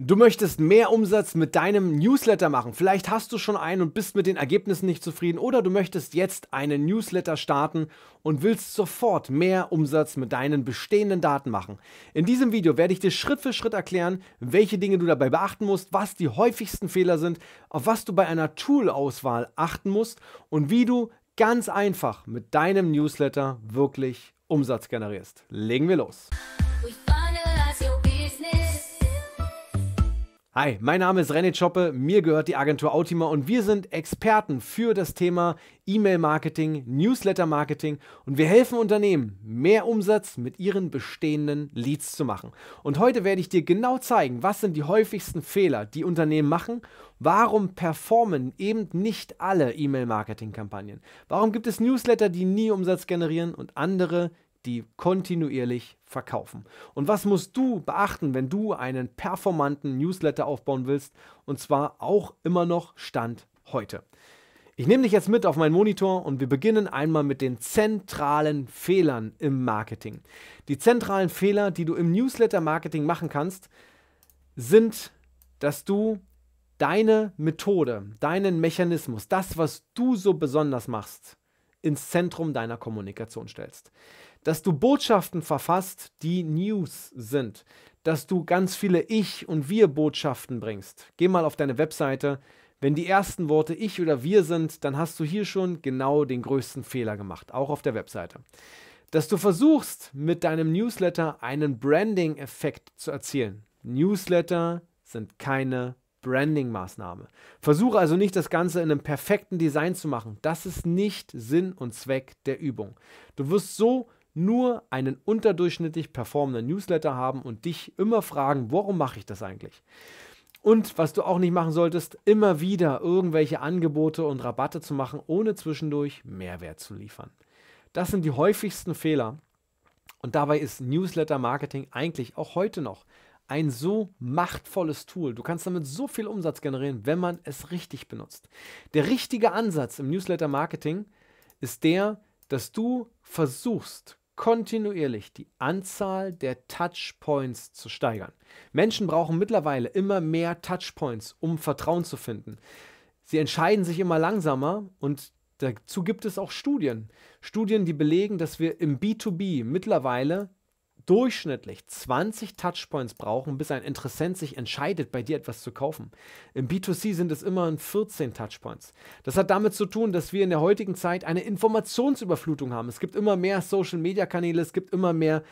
Du möchtest mehr Umsatz mit deinem Newsletter machen. Vielleicht hast du schon einen und bist mit den Ergebnissen nicht zufrieden oder du möchtest jetzt einen Newsletter starten und willst sofort mehr Umsatz mit deinen bestehenden Daten machen. In diesem Video werde ich dir Schritt für Schritt erklären, welche Dinge du dabei beachten musst, was die häufigsten Fehler sind, auf was du bei einer Tool-Auswahl achten musst und wie du ganz einfach mit deinem Newsletter wirklich Umsatz generierst. Legen wir los. Hi, mein Name ist René Choppe, mir gehört die Agentur Autima und wir sind Experten für das Thema E-Mail-Marketing, Newsletter-Marketing und wir helfen Unternehmen, mehr Umsatz mit ihren bestehenden Leads zu machen. Und heute werde ich dir genau zeigen, was sind die häufigsten Fehler, die Unternehmen machen, warum performen eben nicht alle E-Mail-Marketing-Kampagnen, warum gibt es Newsletter, die nie Umsatz generieren und andere, die kontinuierlich verkaufen. Und was musst du beachten, wenn du einen performanten Newsletter aufbauen willst? Und zwar auch immer noch Stand heute. Ich nehme dich jetzt mit auf meinen Monitor und wir beginnen einmal mit den zentralen Fehlern im Marketing. Die zentralen Fehler, die du im Newsletter-Marketing machen kannst, sind, dass du deine Methode, deinen Mechanismus, das, was du so besonders machst, ins Zentrum deiner Kommunikation stellst dass du Botschaften verfasst, die News sind, dass du ganz viele Ich- und Wir-Botschaften bringst. Geh mal auf deine Webseite. Wenn die ersten Worte Ich oder Wir sind, dann hast du hier schon genau den größten Fehler gemacht, auch auf der Webseite. Dass du versuchst, mit deinem Newsletter einen Branding-Effekt zu erzielen. Newsletter sind keine Branding-Maßnahme. Versuche also nicht, das Ganze in einem perfekten Design zu machen. Das ist nicht Sinn und Zweck der Übung. Du wirst so nur einen unterdurchschnittlich performenden Newsletter haben und dich immer fragen, warum mache ich das eigentlich? Und was du auch nicht machen solltest, immer wieder irgendwelche Angebote und Rabatte zu machen, ohne zwischendurch Mehrwert zu liefern. Das sind die häufigsten Fehler. Und dabei ist Newsletter-Marketing eigentlich auch heute noch ein so machtvolles Tool. Du kannst damit so viel Umsatz generieren, wenn man es richtig benutzt. Der richtige Ansatz im Newsletter-Marketing ist der, dass du versuchst, kontinuierlich die Anzahl der Touchpoints zu steigern. Menschen brauchen mittlerweile immer mehr Touchpoints, um Vertrauen zu finden. Sie entscheiden sich immer langsamer und dazu gibt es auch Studien. Studien, die belegen, dass wir im B2B mittlerweile durchschnittlich 20 Touchpoints brauchen, bis ein Interessent sich entscheidet, bei dir etwas zu kaufen. Im B2C sind es immerhin 14 Touchpoints. Das hat damit zu tun, dass wir in der heutigen Zeit eine Informationsüberflutung haben. Es gibt immer mehr Social-Media-Kanäle, es gibt immer mehr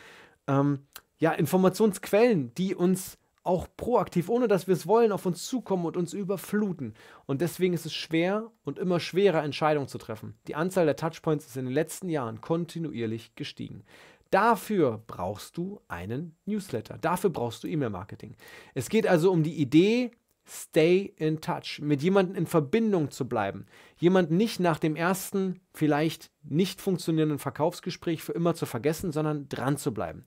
ähm, ja, Informationsquellen, die uns auch proaktiv, ohne dass wir es wollen, auf uns zukommen und uns überfluten. Und deswegen ist es schwer und immer schwerer, Entscheidungen zu treffen. Die Anzahl der Touchpoints ist in den letzten Jahren kontinuierlich gestiegen. Dafür brauchst du einen Newsletter. Dafür brauchst du E-Mail-Marketing. Es geht also um die Idee, stay in touch, mit jemandem in Verbindung zu bleiben. Jemanden nicht nach dem ersten, vielleicht nicht funktionierenden Verkaufsgespräch für immer zu vergessen, sondern dran zu bleiben.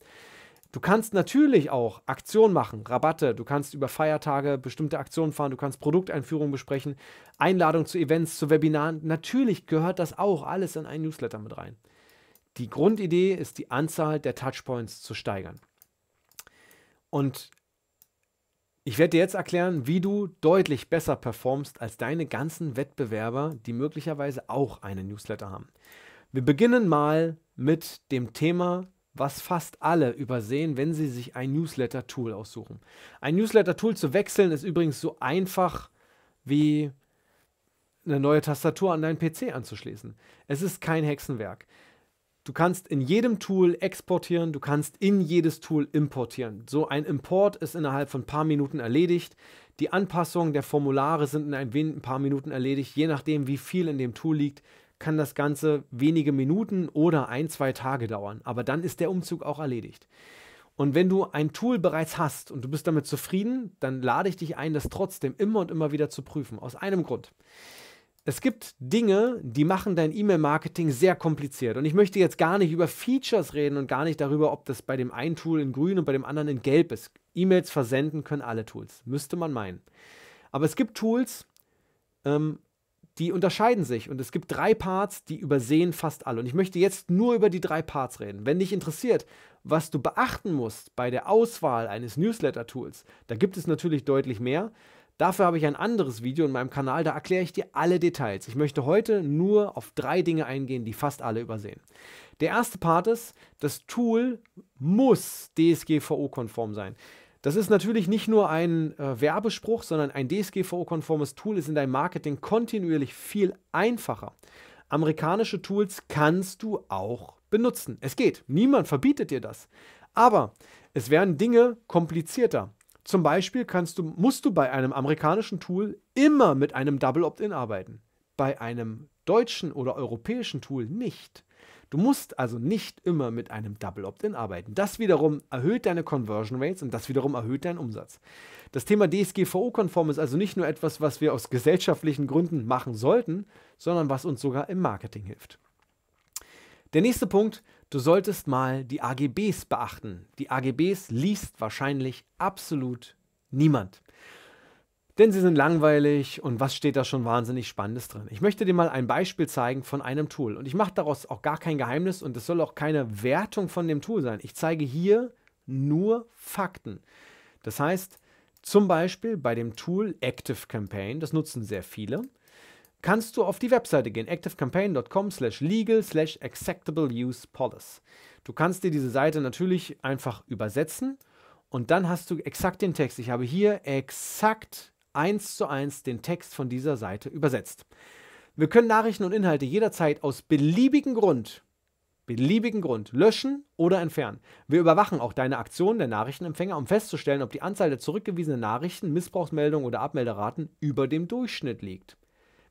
Du kannst natürlich auch Aktionen machen, Rabatte, du kannst über Feiertage bestimmte Aktionen fahren, du kannst Produkteinführungen besprechen, Einladungen zu Events, zu Webinaren. Natürlich gehört das auch alles in einen Newsletter mit rein. Die Grundidee ist, die Anzahl der Touchpoints zu steigern. Und ich werde dir jetzt erklären, wie du deutlich besser performst als deine ganzen Wettbewerber, die möglicherweise auch einen Newsletter haben. Wir beginnen mal mit dem Thema, was fast alle übersehen, wenn sie sich ein Newsletter-Tool aussuchen. Ein Newsletter-Tool zu wechseln ist übrigens so einfach wie eine neue Tastatur an deinen PC anzuschließen. Es ist kein Hexenwerk. Du kannst in jedem Tool exportieren, du kannst in jedes Tool importieren. So ein Import ist innerhalb von ein paar Minuten erledigt. Die Anpassungen der Formulare sind in ein, wenig, ein paar Minuten erledigt. Je nachdem, wie viel in dem Tool liegt, kann das Ganze wenige Minuten oder ein, zwei Tage dauern. Aber dann ist der Umzug auch erledigt. Und wenn du ein Tool bereits hast und du bist damit zufrieden, dann lade ich dich ein, das trotzdem immer und immer wieder zu prüfen. Aus einem Grund es gibt Dinge, die machen dein E-Mail-Marketing sehr kompliziert. Und ich möchte jetzt gar nicht über Features reden und gar nicht darüber, ob das bei dem einen Tool in grün und bei dem anderen in gelb ist. E-Mails versenden können alle Tools, müsste man meinen. Aber es gibt Tools, ähm, die unterscheiden sich. Und es gibt drei Parts, die übersehen fast alle. Und ich möchte jetzt nur über die drei Parts reden. Wenn dich interessiert, was du beachten musst bei der Auswahl eines Newsletter-Tools, da gibt es natürlich deutlich mehr. Dafür habe ich ein anderes Video in meinem Kanal, da erkläre ich dir alle Details. Ich möchte heute nur auf drei Dinge eingehen, die fast alle übersehen. Der erste Part ist, das Tool muss DSGVO-konform sein. Das ist natürlich nicht nur ein äh, Werbespruch, sondern ein DSGVO-konformes Tool ist in deinem Marketing kontinuierlich viel einfacher. Amerikanische Tools kannst du auch benutzen. Es geht. Niemand verbietet dir das. Aber es werden Dinge komplizierter. Zum Beispiel du, musst du bei einem amerikanischen Tool immer mit einem Double Opt-in arbeiten, bei einem deutschen oder europäischen Tool nicht. Du musst also nicht immer mit einem Double Opt-in arbeiten. Das wiederum erhöht deine Conversion Rates und das wiederum erhöht deinen Umsatz. Das Thema DSGVO-konform ist also nicht nur etwas, was wir aus gesellschaftlichen Gründen machen sollten, sondern was uns sogar im Marketing hilft. Der nächste Punkt, Du solltest mal die AGBs beachten. Die AGBs liest wahrscheinlich absolut niemand. Denn sie sind langweilig und was steht da schon wahnsinnig Spannendes drin? Ich möchte dir mal ein Beispiel zeigen von einem Tool und ich mache daraus auch gar kein Geheimnis und es soll auch keine Wertung von dem Tool sein. Ich zeige hier nur Fakten. Das heißt, zum Beispiel bei dem Tool Active Campaign, das nutzen sehr viele, kannst du auf die Webseite gehen, activecampaign.com slash legal slash acceptable use policy. Du kannst dir diese Seite natürlich einfach übersetzen und dann hast du exakt den Text. Ich habe hier exakt eins zu eins den Text von dieser Seite übersetzt. Wir können Nachrichten und Inhalte jederzeit aus beliebigen Grund, beliebigen Grund löschen oder entfernen. Wir überwachen auch deine Aktionen der Nachrichtenempfänger, um festzustellen, ob die Anzahl der zurückgewiesenen Nachrichten, Missbrauchsmeldungen oder Abmelderaten über dem Durchschnitt liegt.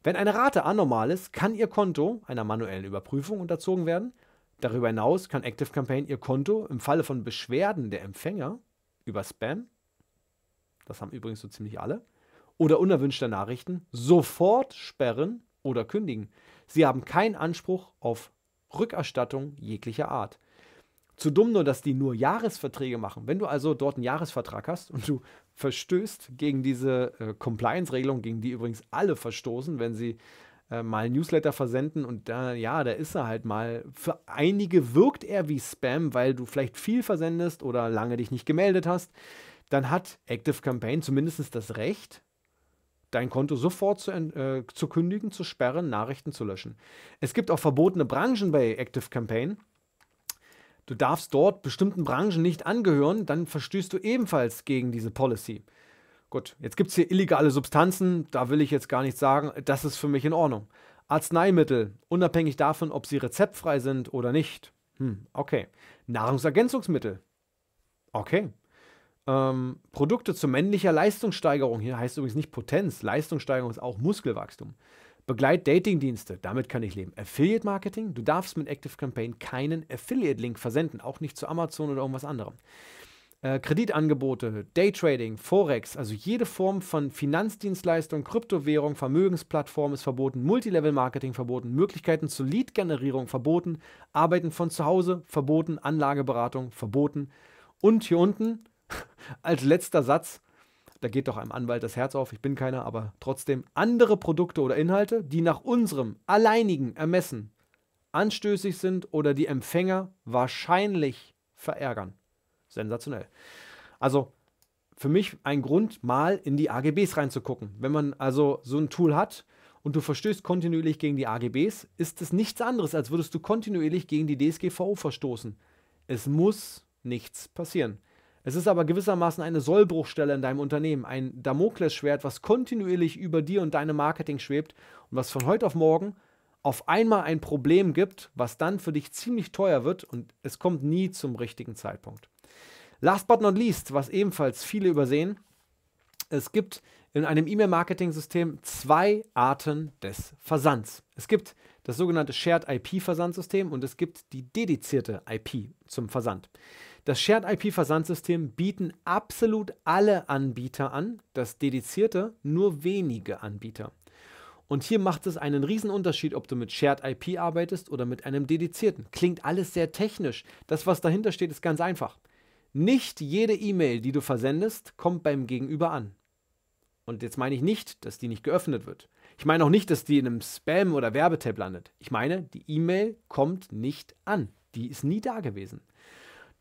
Wenn eine Rate anormal ist, kann Ihr Konto einer manuellen Überprüfung unterzogen werden. Darüber hinaus kann ActiveCampaign Ihr Konto im Falle von Beschwerden der Empfänger über Spam, das haben übrigens so ziemlich alle, oder unerwünschte Nachrichten sofort sperren oder kündigen. Sie haben keinen Anspruch auf Rückerstattung jeglicher Art. Zu dumm nur, dass die nur Jahresverträge machen. Wenn du also dort einen Jahresvertrag hast und du verstößt gegen diese äh, Compliance-Regelung, gegen die übrigens alle verstoßen, wenn sie äh, mal Newsletter versenden und da, ja, da ist er halt mal. Für einige wirkt er wie Spam, weil du vielleicht viel versendest oder lange dich nicht gemeldet hast. Dann hat Active Campaign zumindest das Recht, dein Konto sofort zu, äh, zu kündigen, zu sperren, Nachrichten zu löschen. Es gibt auch verbotene Branchen bei Active Campaign du darfst dort bestimmten Branchen nicht angehören, dann verstößt du ebenfalls gegen diese Policy. Gut, jetzt gibt es hier illegale Substanzen, da will ich jetzt gar nichts sagen, das ist für mich in Ordnung. Arzneimittel, unabhängig davon, ob sie rezeptfrei sind oder nicht. Hm, okay. Nahrungsergänzungsmittel. Okay. Ähm, Produkte zur männlicher Leistungssteigerung, hier heißt übrigens nicht Potenz, Leistungssteigerung ist auch Muskelwachstum. Begleit-Dating-Dienste, damit kann ich leben. Affiliate-Marketing, du darfst mit ActiveCampaign keinen Affiliate-Link versenden, auch nicht zu Amazon oder irgendwas anderem. Äh, Kreditangebote, Daytrading, Forex, also jede Form von Finanzdienstleistung, Kryptowährung, Vermögensplattform ist verboten, Multilevel-Marketing verboten, Möglichkeiten zur Lead-Generierung verboten, Arbeiten von zu Hause verboten, Anlageberatung verboten. Und hier unten als letzter Satz, da geht doch einem Anwalt das Herz auf, ich bin keiner, aber trotzdem andere Produkte oder Inhalte, die nach unserem alleinigen Ermessen anstößig sind oder die Empfänger wahrscheinlich verärgern. Sensationell. Also für mich ein Grund, mal in die AGBs reinzugucken. Wenn man also so ein Tool hat und du verstößt kontinuierlich gegen die AGBs, ist es nichts anderes, als würdest du kontinuierlich gegen die DSGVO verstoßen. Es muss nichts passieren. Es ist aber gewissermaßen eine Sollbruchstelle in deinem Unternehmen, ein Damoklesschwert, was kontinuierlich über dir und deinem Marketing schwebt und was von heute auf morgen auf einmal ein Problem gibt, was dann für dich ziemlich teuer wird und es kommt nie zum richtigen Zeitpunkt. Last but not least, was ebenfalls viele übersehen, es gibt in einem E-Mail-Marketing-System zwei Arten des Versands. Es gibt das sogenannte Shared IP-Versandsystem und es gibt die dedizierte IP zum Versand. Das Shared IP-Versandsystem bieten absolut alle Anbieter an, das dedizierte nur wenige Anbieter. Und hier macht es einen riesen Unterschied, ob du mit Shared IP arbeitest oder mit einem dedizierten. Klingt alles sehr technisch. Das, was dahinter steht, ist ganz einfach. Nicht jede E-Mail, die du versendest, kommt beim Gegenüber an. Und jetzt meine ich nicht, dass die nicht geöffnet wird. Ich meine auch nicht, dass die in einem Spam- oder Werbetab landet. Ich meine, die E-Mail kommt nicht an. Die ist nie da gewesen.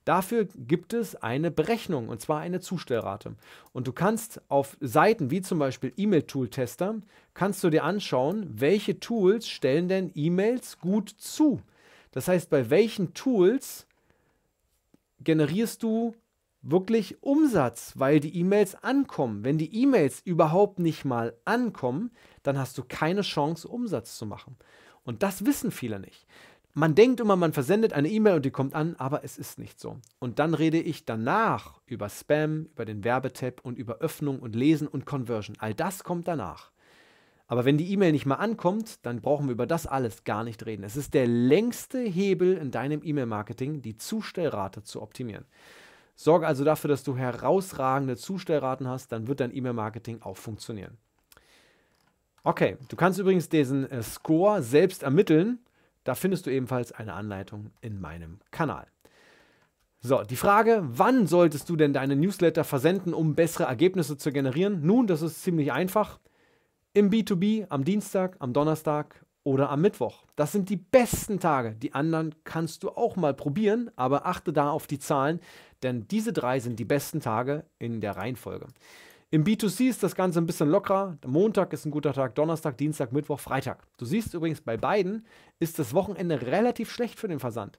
Dafür gibt es eine Berechnung und zwar eine Zustellrate. Und du kannst auf Seiten wie zum Beispiel E-Mail-Tool-Tester, kannst du dir anschauen, welche Tools stellen denn E-Mails gut zu. Das heißt, bei welchen Tools generierst du wirklich Umsatz, weil die E-Mails ankommen. Wenn die E-Mails überhaupt nicht mal ankommen, dann hast du keine Chance, Umsatz zu machen. Und das wissen viele nicht. Man denkt immer, man versendet eine E-Mail und die kommt an, aber es ist nicht so. Und dann rede ich danach über Spam, über den Werbetab und über Öffnung und Lesen und Conversion. All das kommt danach. Aber wenn die E-Mail nicht mal ankommt, dann brauchen wir über das alles gar nicht reden. Es ist der längste Hebel in deinem E-Mail-Marketing, die Zustellrate zu optimieren. Sorge also dafür, dass du herausragende Zustellraten hast, dann wird dein E-Mail-Marketing auch funktionieren. Okay, du kannst übrigens diesen äh, Score selbst ermitteln. Da findest du ebenfalls eine Anleitung in meinem Kanal. So, die Frage, wann solltest du denn deine Newsletter versenden, um bessere Ergebnisse zu generieren? Nun, das ist ziemlich einfach. Im B2B am Dienstag, am Donnerstag oder am Mittwoch. Das sind die besten Tage. Die anderen kannst du auch mal probieren, aber achte da auf die Zahlen, denn diese drei sind die besten Tage in der Reihenfolge. Im B2C ist das Ganze ein bisschen lockerer. Montag ist ein guter Tag, Donnerstag, Dienstag, Mittwoch, Freitag. Du siehst übrigens, bei beiden ist das Wochenende relativ schlecht für den Versand.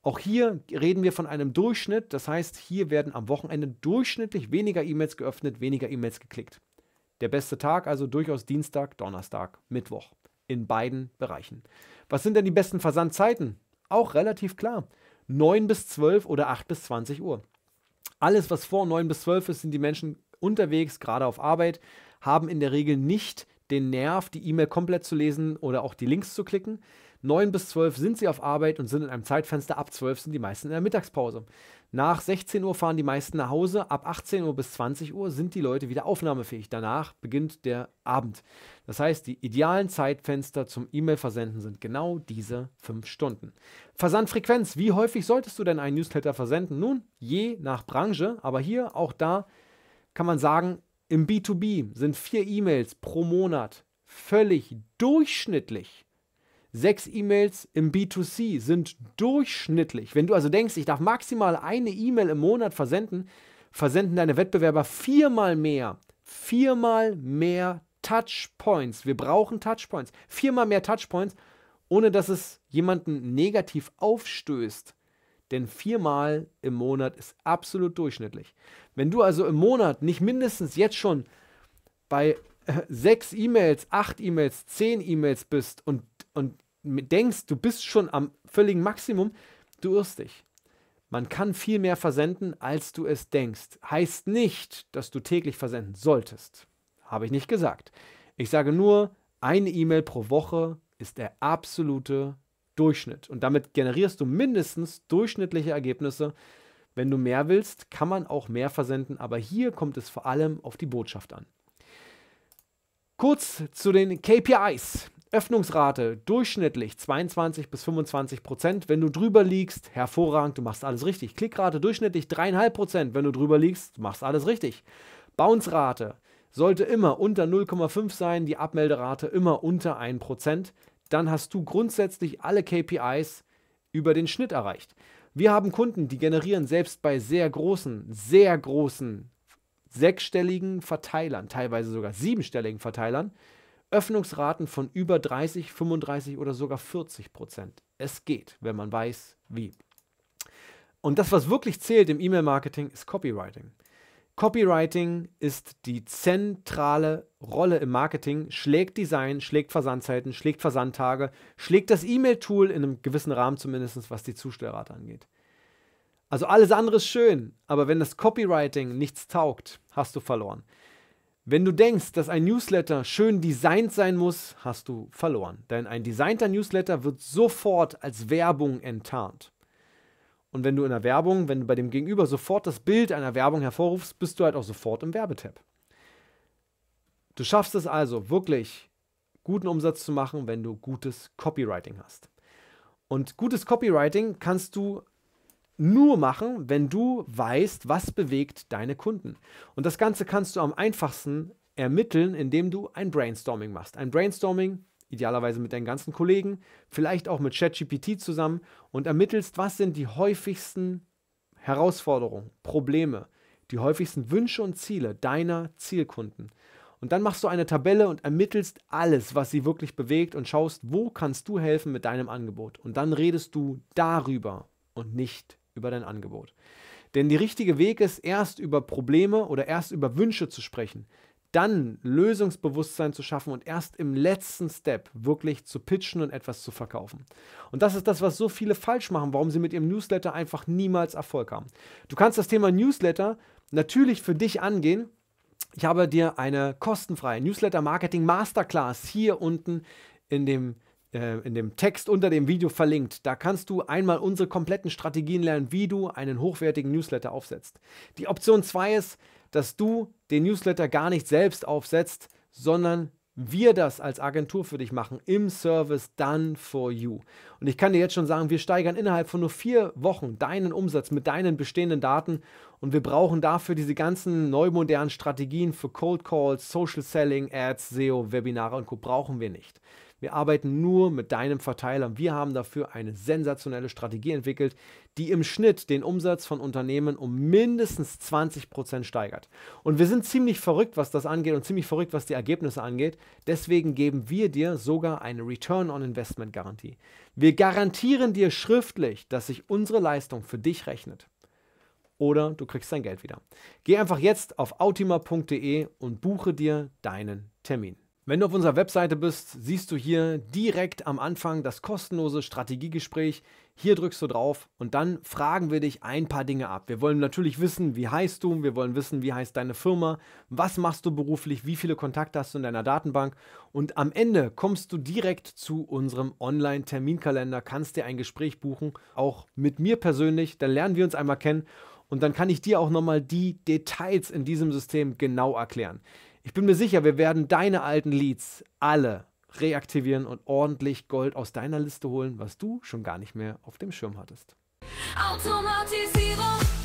Auch hier reden wir von einem Durchschnitt. Das heißt, hier werden am Wochenende durchschnittlich weniger E-Mails geöffnet, weniger E-Mails geklickt. Der beste Tag also durchaus Dienstag, Donnerstag, Mittwoch. In beiden Bereichen. Was sind denn die besten Versandzeiten? Auch relativ klar. 9 bis 12 oder 8 bis 20 Uhr. Alles, was vor 9 bis 12 ist, sind die Menschen unterwegs, gerade auf Arbeit, haben in der Regel nicht den Nerv, die E-Mail komplett zu lesen oder auch die Links zu klicken. 9 bis 12 sind sie auf Arbeit und sind in einem Zeitfenster. Ab 12 sind die meisten in der Mittagspause. Nach 16 Uhr fahren die meisten nach Hause. Ab 18 Uhr bis 20 Uhr sind die Leute wieder aufnahmefähig. Danach beginnt der Abend. Das heißt, die idealen Zeitfenster zum E-Mail-Versenden sind genau diese 5 Stunden. Versandfrequenz. Wie häufig solltest du denn einen Newsletter versenden? Nun, je nach Branche, aber hier auch da kann man sagen, im B2B sind vier E-Mails pro Monat völlig durchschnittlich. Sechs E-Mails im B2C sind durchschnittlich. Wenn du also denkst, ich darf maximal eine E-Mail im Monat versenden, versenden deine Wettbewerber viermal mehr. Viermal mehr Touchpoints. Wir brauchen Touchpoints. Viermal mehr Touchpoints, ohne dass es jemanden negativ aufstößt. Denn viermal im Monat ist absolut durchschnittlich. Wenn du also im Monat nicht mindestens jetzt schon bei äh, sechs E-Mails, acht E-Mails, zehn E-Mails bist und, und denkst, du bist schon am völligen Maximum, du irrst dich. Man kann viel mehr versenden, als du es denkst. Heißt nicht, dass du täglich versenden solltest. Habe ich nicht gesagt. Ich sage nur, eine E-Mail pro Woche ist der absolute Durchschnitt. Und damit generierst du mindestens durchschnittliche Ergebnisse. Wenn du mehr willst, kann man auch mehr versenden, aber hier kommt es vor allem auf die Botschaft an. Kurz zu den KPIs. Öffnungsrate durchschnittlich 22 bis 25 Prozent. Wenn du drüber liegst, hervorragend, du machst alles richtig. Klickrate durchschnittlich 3,5 Prozent. Wenn du drüber liegst, machst alles richtig. Bounce-Rate sollte immer unter 0,5 sein, die Abmelderate immer unter 1 Prozent dann hast du grundsätzlich alle KPIs über den Schnitt erreicht. Wir haben Kunden, die generieren selbst bei sehr großen, sehr großen sechsstelligen Verteilern, teilweise sogar siebenstelligen Verteilern, Öffnungsraten von über 30, 35 oder sogar 40 Prozent. Es geht, wenn man weiß, wie. Und das, was wirklich zählt im E-Mail-Marketing, ist Copywriting. Copywriting ist die zentrale Rolle im Marketing, schlägt Design, schlägt Versandzeiten, schlägt Versandtage, schlägt das E-Mail-Tool in einem gewissen Rahmen zumindest, was die Zustellrate angeht. Also alles andere ist schön, aber wenn das Copywriting nichts taugt, hast du verloren. Wenn du denkst, dass ein Newsletter schön designt sein muss, hast du verloren. Denn ein designter Newsletter wird sofort als Werbung enttarnt. Und wenn du in der Werbung, wenn du bei dem Gegenüber sofort das Bild einer Werbung hervorrufst, bist du halt auch sofort im Werbetab. Du schaffst es also wirklich, guten Umsatz zu machen, wenn du gutes Copywriting hast. Und gutes Copywriting kannst du nur machen, wenn du weißt, was bewegt deine Kunden. Und das Ganze kannst du am einfachsten ermitteln, indem du ein Brainstorming machst. Ein Brainstorming idealerweise mit deinen ganzen Kollegen, vielleicht auch mit ChatGPT zusammen und ermittelst, was sind die häufigsten Herausforderungen, Probleme, die häufigsten Wünsche und Ziele deiner Zielkunden. Und dann machst du eine Tabelle und ermittelst alles, was sie wirklich bewegt und schaust, wo kannst du helfen mit deinem Angebot. Und dann redest du darüber und nicht über dein Angebot. Denn der richtige Weg ist, erst über Probleme oder erst über Wünsche zu sprechen dann Lösungsbewusstsein zu schaffen und erst im letzten Step wirklich zu pitchen und etwas zu verkaufen. Und das ist das, was so viele falsch machen, warum sie mit ihrem Newsletter einfach niemals Erfolg haben. Du kannst das Thema Newsletter natürlich für dich angehen. Ich habe dir eine kostenfreie Newsletter Marketing Masterclass hier unten in dem äh, in dem Text unter dem Video verlinkt. Da kannst du einmal unsere kompletten Strategien lernen, wie du einen hochwertigen Newsletter aufsetzt. Die Option 2 ist, dass du den Newsletter gar nicht selbst aufsetzt, sondern wir das als Agentur für dich machen im Service Done for You. Und ich kann dir jetzt schon sagen, wir steigern innerhalb von nur vier Wochen deinen Umsatz mit deinen bestehenden Daten und wir brauchen dafür diese ganzen neumodernen Strategien für Cold Calls, Social Selling, Ads, SEO, Webinare und Co. brauchen wir nicht. Wir arbeiten nur mit deinem Verteiler. Wir haben dafür eine sensationelle Strategie entwickelt, die im Schnitt den Umsatz von Unternehmen um mindestens 20% steigert. Und wir sind ziemlich verrückt, was das angeht und ziemlich verrückt, was die Ergebnisse angeht. Deswegen geben wir dir sogar eine Return on Investment Garantie. Wir garantieren dir schriftlich, dass sich unsere Leistung für dich rechnet oder du kriegst dein Geld wieder. Geh einfach jetzt auf autima.de und buche dir deinen Termin. Wenn du auf unserer Webseite bist, siehst du hier direkt am Anfang das kostenlose Strategiegespräch. Hier drückst du drauf und dann fragen wir dich ein paar Dinge ab. Wir wollen natürlich wissen, wie heißt du, wir wollen wissen, wie heißt deine Firma, was machst du beruflich, wie viele Kontakte hast du in deiner Datenbank und am Ende kommst du direkt zu unserem Online-Terminkalender, kannst dir ein Gespräch buchen, auch mit mir persönlich, dann lernen wir uns einmal kennen und dann kann ich dir auch nochmal die Details in diesem System genau erklären. Ich bin mir sicher, wir werden deine alten Leads alle reaktivieren und ordentlich Gold aus deiner Liste holen, was du schon gar nicht mehr auf dem Schirm hattest. Automatisierung.